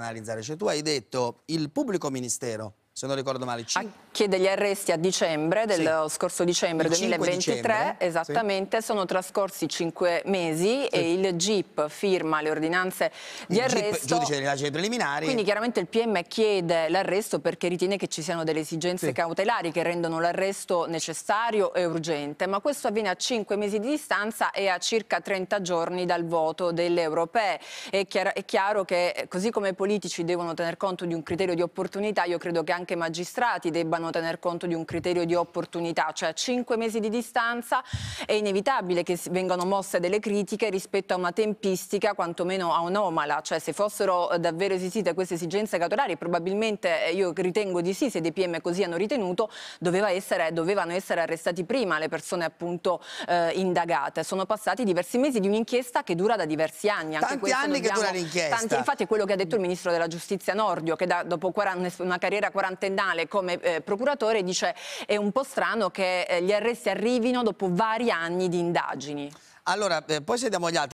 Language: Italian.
analizzare. Cioè, tu hai detto il pubblico ministero se non ricordo male. Cin- Chiede gli arresti a dicembre del sì. scorso dicembre 2023, dicembre, esattamente, sì. sono trascorsi cinque mesi sì. e il GIP firma le ordinanze di il arresto. GIP, giudice delle indagini preliminari. Quindi chiaramente il PM chiede l'arresto perché ritiene che ci siano delle esigenze cautelari che rendono l'arresto necessario e urgente, ma questo avviene a cinque mesi di distanza e a circa 30 giorni dal voto delle europee. È chiaro, è chiaro che eh, così come i politici devono tener conto di un criterio di opportunità, io credo che anche anche i magistrati debbano tener conto di un criterio di opportunità, cioè a cinque mesi di distanza è inevitabile che vengano mosse delle critiche rispetto a una tempistica quantomeno anomala, cioè se fossero eh, davvero esistite queste esigenze cautelari, probabilmente eh, io ritengo di sì, se dei PM così hanno ritenuto, doveva essere, dovevano essere arrestati prima le persone appunto eh, indagate. Sono passati diversi mesi di un'inchiesta che dura da diversi anni. Anche tanti anni che dura l'inchiesta. Tanti, infatti è quello che ha detto il Ministro della Giustizia Nordio, che da, dopo 40, una carriera 40 Tantenale come eh, procuratore dice è un po' strano che eh, gli arresti arrivino dopo vari anni di indagini. Allora, eh, poi sediamo gli altri.